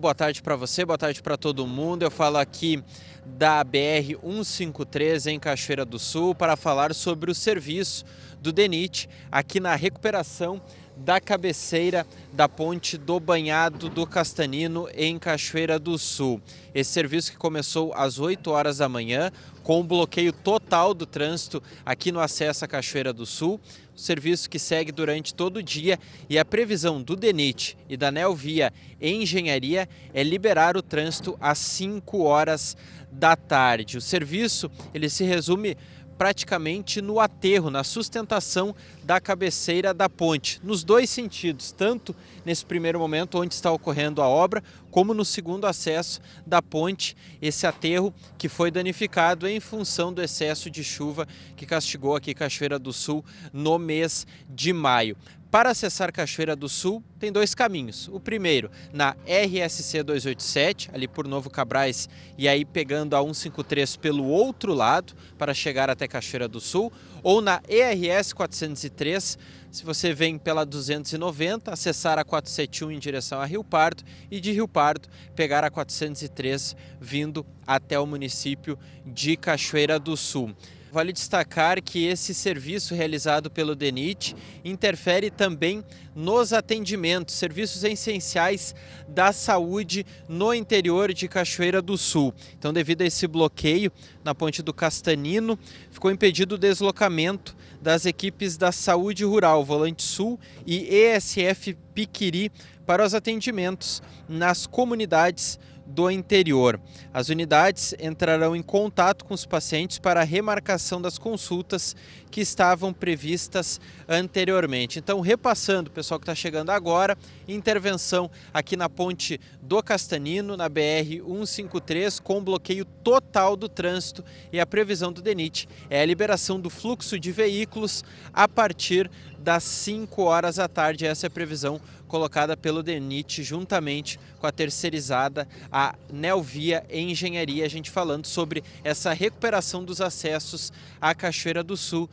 Boa tarde para você, boa tarde para todo mundo. Eu falo aqui da BR 153 em Cachoeira do Sul para falar sobre o serviço do DENIT aqui na recuperação da cabeceira da ponte do Banhado do Castanino, em Cachoeira do Sul. Esse serviço que começou às 8 horas da manhã, com o bloqueio total do trânsito aqui no acesso à Cachoeira do Sul, um serviço que segue durante todo o dia e a previsão do DENIT e da Nelvia Engenharia é liberar o trânsito às 5 horas da tarde. O serviço ele se resume praticamente no aterro, na sustentação da cabeceira da ponte, nos dois sentidos, tanto nesse primeiro momento onde está ocorrendo a obra, como no segundo acesso da ponte, esse aterro que foi danificado em função do excesso de chuva que castigou aqui Cachoeira do Sul no mês de maio. Para acessar Cachoeira do Sul, tem dois caminhos. O primeiro, na RSC 287, ali por Novo Cabrais, e aí pegando a 153 pelo outro lado para chegar até Cachoeira do Sul, ou na ERS 403, se você vem pela 290, acessar a 471 em direção a Rio Pardo e de Rio Pardo pegar a 403 vindo até o município de Cachoeira do Sul. Vale destacar que esse serviço realizado pelo DENIT interfere também nos atendimentos, serviços essenciais da saúde no interior de Cachoeira do Sul. Então, devido a esse bloqueio na Ponte do Castanino, ficou impedido o deslocamento das equipes da Saúde Rural, Volante Sul e ESF Piquiri para os atendimentos nas comunidades do interior. As unidades entrarão em contato com os pacientes para a remarcação das consultas que estavam previstas anteriormente. Então, repassando, pessoal que está chegando agora, intervenção aqui na ponte do Castanino, na BR 153, com bloqueio total do trânsito e a previsão do DENIT é a liberação do fluxo de veículos a partir das 5 horas da tarde. Essa é a previsão colocada pelo DENIT juntamente com a terceirizada, a Nelvia Engenharia, a gente falando sobre essa recuperação dos acessos à Cachoeira do Sul.